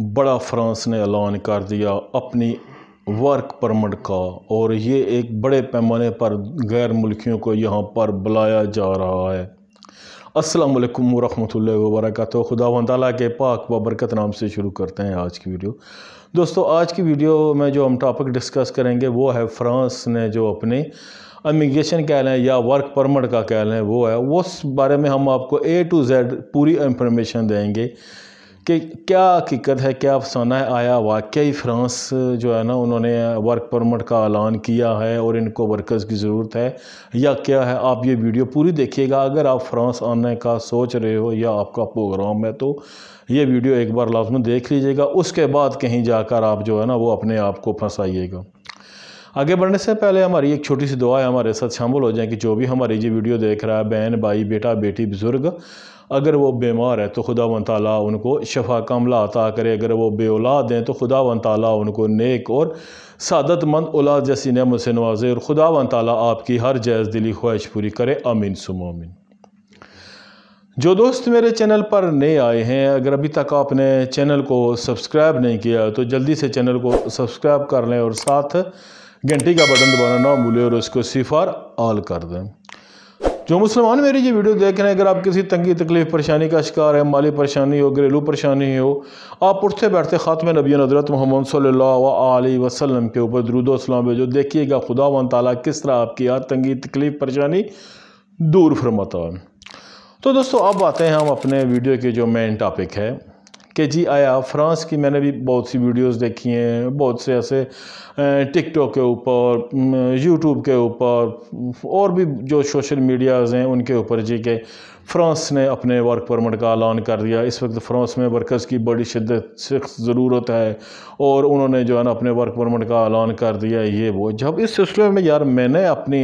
बड़ा फ्रांस ने ऐलान कर दिया अपनी वर्क परमिट का और ये एक बड़े पैमाने पर गैर मुल्कियों को यहाँ पर बुलाया जा रहा है अस्सलाम वालेकुम वर्क खुदा वाली के पाक बबरकत नाम से शुरू करते हैं आज की वीडियो दोस्तों आज की वीडियो में जो हम टॉपिक डिस्कस करेंगे वो है फ्रांस ने जो अपने इमिग्रेशन कह लें या वर्क परमिट का कह लें वो है उस बारे में हम आपको ए टू जेड पूरी इंफॉर्मेशन देंगे कि क्या हकीकत है क्या अफसाना है आया वाकई फ़्रांस जो है ना उन्होंने वर्क परमिट का ऐलान किया है और इनको वर्कर्स की ज़रूरत है या क्या है आप ये वीडियो पूरी देखिएगा अगर आप फ्रांस आने का सोच रहे हो या आपका प्रोग्राम है तो ये वीडियो एक बार लाजमन देख लीजिएगा उसके बाद कहीं जाकर आप जो है ना वो अपने आप को फंसाइएगा आगे बढ़ने से पहले हमारी एक छोटी सी दुआ है हमारे साथ शामिल हो जाए कि जो भी हमारी जी वीडियो देख रहा है बहन भाई बेटा बेटी बुज़ुर्ग अगर वो बीमार है तो खुदा वन ताली उनको शफा कमला अता करे अगर वो बे औलाद हैं तो खुदा वन ताली उनको नेक और सदतमंद औलाद जैसी नमत से नवाजे और खुदा वन ताली आपकी हर जायज़ दिली ख्वाहिश पूरी करे अमीन सुमोमिन जो दोस्त मेरे चैनल पर नए आए हैं अगर अभी तक आपने चैनल को सब्सक्राइब नहीं किया तो जल्दी से चैनल को सब्सक्राइब कर लें और साथ घंटी का बटन दबाना ना भूलें और उसको सिफार ऑल कर दें जो मुसलमान मेरी ये वीडियो देख रहे हैं अगर आप किसी तंगी तकलीफ परेशानी का शिकार है माली परेशानी हो घरेलू परेशानी हो आप उठते बैठते ख़ात्म नबी नज़रत मोहम्मद सल्ला वसलम के ऊपर दरुदोसलाम भेजो देखिएगा खुदा वन ताली किस तरह आपकी यार तंगी तकलीफ परेशानी दूर फरमाता है तो दोस्तों अब आते हैं हम अपने वीडियो के जो मेन टॉपिक है कि जी आया फ्रांस की मैंने भी बहुत सी वीडियोस देखी हैं बहुत से ऐसे टिकटॉक के ऊपर यूट्यूब के ऊपर और भी जो सोशल मीडियाज़ हैं उनके ऊपर जी के फ्रांस ने अपने वर्क परमिट का ऐलान कर दिया इस वक्त फ्रांस में वर्कर्स की बड़ी शिद्दत सख्त ज़रूरत है और उन्होंने जो है ना अपने वर्क परमिट का ऐलान कर दिया ये वो जब इस सिलसिले में यार मैंने अपनी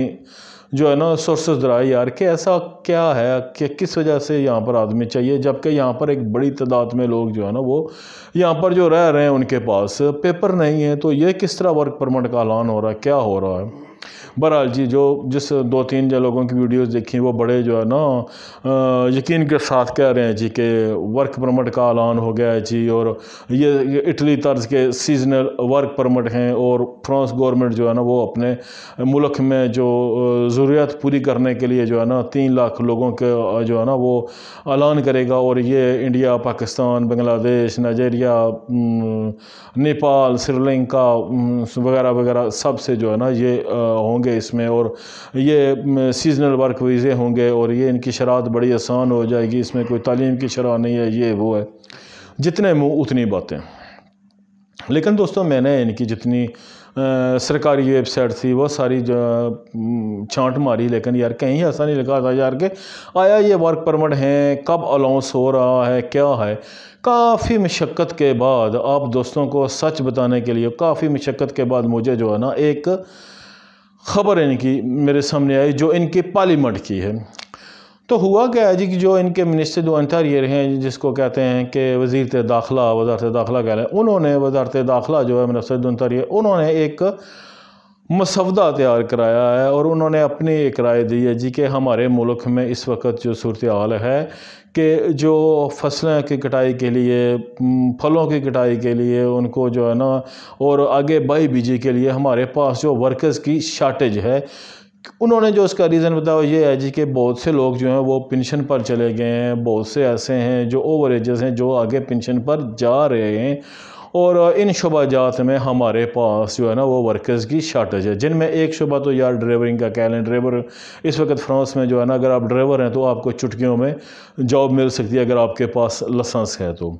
जो है ना सोर्सेज दराए यार कि ऐसा क्या है कि किस वजह से यहाँ पर आदमी चाहिए जबकि यहाँ पर एक बड़ी तादाद में लोग जो है ना वो यहाँ पर जो रह रहे हैं उनके पास पेपर नहीं है तो ये किस तरह वर्क परमिट का ऐलान हो रहा है क्या हो रहा है बहरहाल जी जो जिस दो तीन जो लोगों की वीडियोस देखी वो बड़े जो है ना यकीन के साथ कह रहे हैं जी कि वर्क परमिट का ऐलान हो गया है जी और ये, ये इटली तर्ज के सीजनल वर्क परमिट हैं और फ्रांस गवर्नमेंट जो है ना वो अपने मुल्क में जो ज़रूरत पूरी करने के लिए जो है ना तीन लाख लोगों के जो है ना वो ऐलान करेगा और ये इंडिया पाकिस्तान बांग्लादेश नाइजेरिया नेपाल श्रीलंका वगैरह वगैरह सब से जो है ना ये आ, होंगे इसमें और ये सीजनल वर्क वीज़े होंगे और ये इनकी शरात बड़ी आसान हो जाएगी इसमें कोई तालीम की शराह नहीं है ये वो है जितने मुँह उतनी बातें लेकिन दोस्तों मैंने इनकी जितनी आ, सरकारी वेबसाइट थी वह सारी छांट मारी लेकिन यार कहीं ऐसा नहीं लिखा था यार के आया ये वर्क परमिट हैं कब अलाउंस हो रहा है क्या है काफ़ी मशक्क़त के बाद आप दोस्तों को सच बताने के लिए काफ़ी मशक्क़त के बाद मुझे जो है ना एक ख़बर इनकी मेरे सामने आई जो इनके पार्लियामेंट की है तो हुआ क्या है जी कि जो इनके मिनिस्टर जो अंतर ये रहे हैं जिसको कहते हैं कि वजीरत दाखिला वजारत दाखिला कह रहे हैं उन्होंने वजारत दाखिला जो है मिनिस्टर जो अंतर ये उन्होंने एक मसवदा तैयार कराया है और उन्होंने अपनी एक राय दी है जी कि हमारे मुल्क में इस वक्त जो सूरत हाल है कि जो फसलें की कटाई के लिए फलों की कटाई के लिए उनको जो है ना और आगे बाई बीजी के लिए हमारे पास जो वर्कर्स की शार्टेज है उन्होंने जो उसका रीज़न बताया ये है जी कि बहुत से लोग जो हैं वो पेंशन पर चले गए हैं बहुत से ऐसे हैं जो ओवर एजेस हैं जो आगे पेंशन पर जा रहे हैं और इन जात में हमारे पास जो है ना वो वर्कर्स की शार्टेज है जिनमें एक शुबा तो यार ड्राइवरिंग का कह लें ड्राइवर इस वक्त फ्रांस में जो है ना अगर आप ड्राइवर हैं तो आपको चुटकियों में जॉब मिल सकती है अगर आपके पास लसंस है तो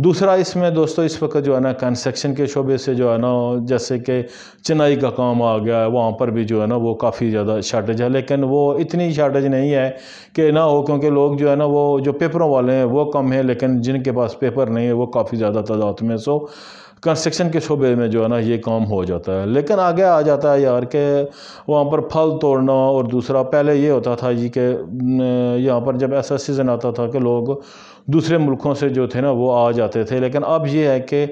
दूसरा इसमें दोस्तों इस वक्त जो है ना कंस्ट्रक्शन के शोबे से जो है ना जैसे कि चेन्नई का काम आ गया है वहाँ पर भी जो है ना वो काफ़ी ज़्यादा शार्टेज है लेकिन वो इतनी शार्टेज नहीं है कि ना हो क्योंकि लोग जो है ना वो जो पेपरों वाले हैं वो कम हैं लेकिन जिनके पास पेपर नहीं है वो काफ़ी ज़्यादा तादाद में सो कंस्ट्रक्शन के शोबे में जो है ना ये काम हो जाता है लेकिन आगे आ जाता है यार के वहाँ पर फल तोड़ना और दूसरा पहले ये होता था जी के यहाँ पर जब ऐसा सीज़न आता था कि लोग दूसरे मुल्कों से जो थे ना वो आ जाते थे लेकिन अब ये है कि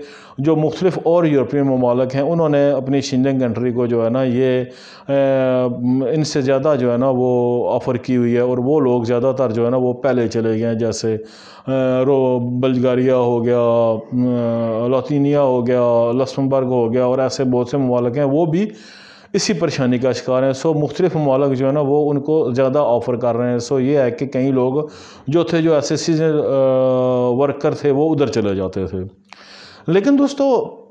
जो मुख्तलिफ़ और यूरोपीय ममालक हैं उन्होंने अपनी शिंजन कंट्री को जो है ना ये इनसे ज़्यादा जो है ना वो ऑफ़र की हुई है और वो लोग ज़्यादातर जो है ना वो पहले चले गए हैं जैसे रो बल्गारिया हो गया लातिनिया हो गया लक्समबर्ग हो गया और ऐसे बहुत से ममालक हैं वो भी इसी परेशानी का शिकार हैं सो मुख्तलिफ ममालक जो है ना वो उनको ज़्यादा ऑफ़र कर रहे हैं सो ये है कि कई लोग जो थे जो एस एस सी वर्कर थे वो उधर चले जाते थे लेकिन दोस्तों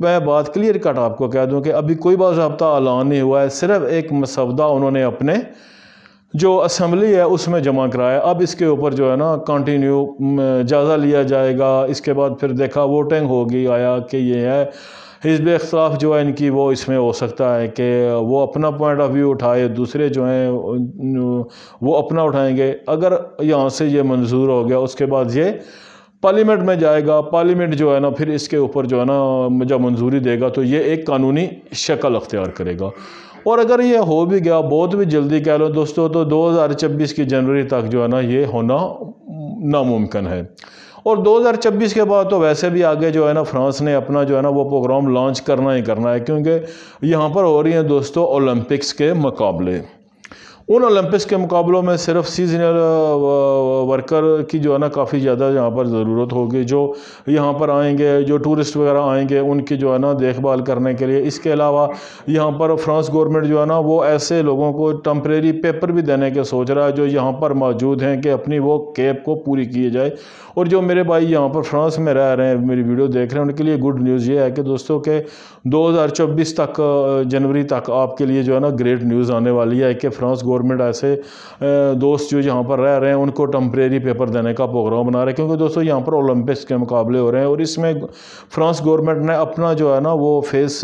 मैं बात क्लियर कट आपको कह दूँ कि अभी कोई बाबा ऐलान नहीं हुआ है सिर्फ एक मसवदा उन्होंने अपने जो असम्बली है उसमें जमा कराया अब इसके ऊपर जो है ना कंटिन्यू जायज़ा लिया जाएगा इसके बाद फिर देखा वोटिंग होगी आया कि ये है हिजब अख्तलाफ जो है इनकी वो इसमें हो सकता है कि वो अपना पॉइंट ऑफ व्यू उठाए दूसरे जो हैं वो अपना उठाएंगे अगर यहाँ से ये मंजूर हो गया उसके बाद ये पार्लियामेंट में जाएगा पार्लियामेंट जो है ना फिर इसके ऊपर जो है ना जब मंजूरी देगा तो ये एक कानूनी शक्ल अख्तियार करेगा और अगर ये हो भी गया बहुत भी जल्दी कह लो दोस्तों तो 2026 की जनवरी तक जो है ना ये होना नामुमकिन है और 2026 के बाद तो वैसे भी आगे जो है ना फ्रांस ने अपना जो है ना वो प्रोग्राम लॉन्च करना ही करना है क्योंकि यहाँ पर हो रही हैं दोस्तों ओलंपिक्स के मुकाबले उन ओलंपिक्स के मुकाबलों में सिर्फ सीजनल वर्कर uh, uh, की जो है ना काफ़ी ज़्यादा यहाँ पर ज़रूरत होगी जो यहाँ पर आएंगे जो टूरिस्ट वगैरह आएंगे उनकी जो है ना देखभाल करने के लिए इसके अलावा यहाँ पर फ्रांस गवर्नमेंट जो है ना वो ऐसे लोगों को टम्प्रेरी पेपर भी देने के सोच रहा है जो यहाँ पर मौजूद हैं कि अपनी वो कैप को पूरी किए जाए और जो मेरे भाई यहाँ पर फ्रांस में रह रहे हैं मेरी वीडियो देख रहे हैं उनके लिए गुड न्यूज़ ये है कि दोस्तों के दो तक uh, जनवरी तक आपके लिए जो है ना ग्रेट न्यूज़ आने वाली है कि फ्रांस गवर्नमेंट ऐसे दोस्त जो यहाँ पर रह रहे हैं उनको टम्प्रेरी पेपर देने का प्रोग्राम बना रहे हैं क्योंकि दोस्तों यहाँ पर ओलंपिक्स के मुकाबले हो रहे हैं और इसमें फ्रांस गवर्नमेंट ने अपना जो है ना वो फेस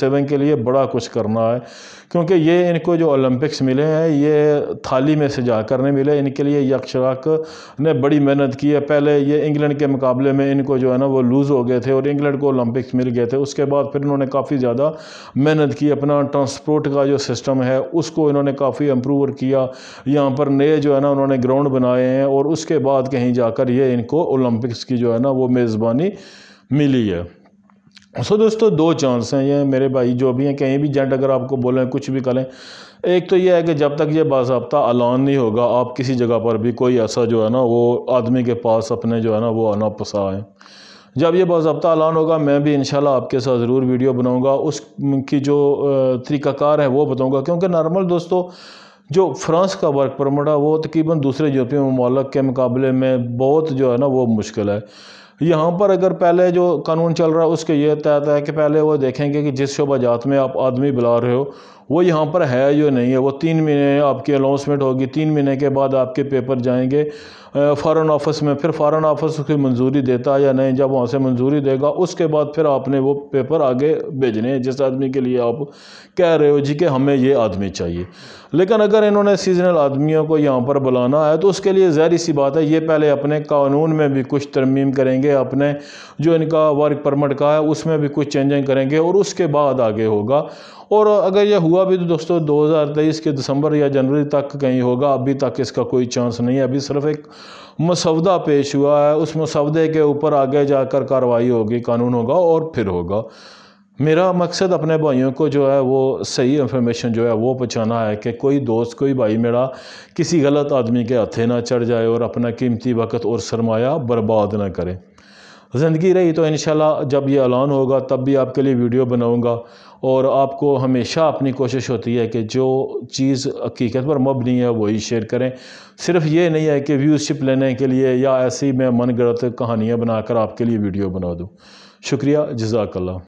सेवन के लिए बड़ा कुछ करना है क्योंकि ये इनको जो ओलंपिक्स मिले हैं ये थाली में सजा जाकर नहीं मिले इनके लिए यक्षराक ने बड़ी मेहनत की है पहले ये इंग्लैंड के मुकाबले में इनको जो है ना वो लूज़ हो गए थे और इंग्लैंड को ओलंपिक्स मिल गए थे उसके बाद फिर इन्होंने काफ़ी ज़्यादा मेहनत की अपना ट्रांसपोर्ट का जो सिस्टम है उसको इन्होंने काफ़ी इम्प्रूवर किया यहाँ पर नए जो है ना उन्होंने ग्राउंड बनाए हैं और उसके बाद कहीं जाकर ये इनको ओलंपिक्स की जो है ना वो मेज़बानी मिली है सो दोस्तों दो चांस हैं ये मेरे भाई जो भी हैं कहीं भी जेंट अगर आपको बोलें कुछ भी करें एक तो यह है कि जब तक ये बाबा ऐलान नहीं होगा आप किसी जगह पर भी कोई ऐसा जो है ना वो आदमी के पास अपने जो है ना वो आना पसा है जब ये बाबा ऐलान होगा मैं भी इन आपके साथ ज़रूर वीडियो बनाऊँगा उसकी जो तरीक़ाकार है वो बताऊँगा क्योंकि नॉर्मल दोस्तों जो फ्रांस का वर्क परमिट है वो तकरीबन दूसरे यूरोपीय ममालक के मुकाबले में बहुत जो है ना वो मुश्किल है यहाँ पर अगर पहले जो कानून चल रहा है उसके ये तहत है कि पहले वो देखेंगे कि जिस शोबा जात में आप आदमी बुला रहे हो वो यहाँ पर है या नहीं है वो तीन महीने आपकी अनाउंसमेंट होगी तीन महीने के बाद आपके पेपर जाएंगे फ़ॉरेन ऑफिस में फिर फ़ॉरेन ऑफिस उसकी मंजूरी देता है या नहीं जब वहाँ से मंजूरी देगा उसके बाद फिर आपने वो पेपर आगे भेजने हैं जिस आदमी के लिए आप कह रहे हो जी कि हमें ये आदमी चाहिए लेकिन अगर इन्होंने सीजनल आदमियों को यहाँ पर बुलाना है तो उसके लिए ज़हरी सी बात है ये पहले अपने कानून में भी कुछ तरमीम करेंगे अपने जो इनका वर्क परमिट का है उसमें भी कुछ चेंजिंग करेंगे और उसके बाद आगे होगा और अगर यह हुआ भी तो दोस्तों 2023 के दिसंबर या जनवरी तक कहीं होगा अभी तक इसका कोई चांस नहीं है अभी सिर्फ एक मसौदा पेश हुआ है उस मसौदे के ऊपर आगे जाकर कार्रवाई होगी कानून होगा और फिर होगा मेरा मकसद अपने भाइयों को जो है वो सही इन्फॉर्मेशन जो है वो पहुँचाना है कि कोई दोस्त कोई भाई मेरा किसी गलत आदमी के हथे ना चढ़ जाए और अपना कीमती वक्त और सरमाया बर्बाद ना करे ज़िंदगी रही तो इन जब ये ऐलान होगा तब भी आपके लिए वीडियो बनाऊँगा और आपको हमेशा अपनी कोशिश होती है कि जो चीज़ हकीकत पर मबनी है वही शेयर करें सिर्फ ये नहीं है कि व्यूशिप लेने के लिए या ऐसी मैं मन गलत कहानियाँ बनाकर आपके लिए वीडियो बना दूँ शुक्रिया जजाकल्ला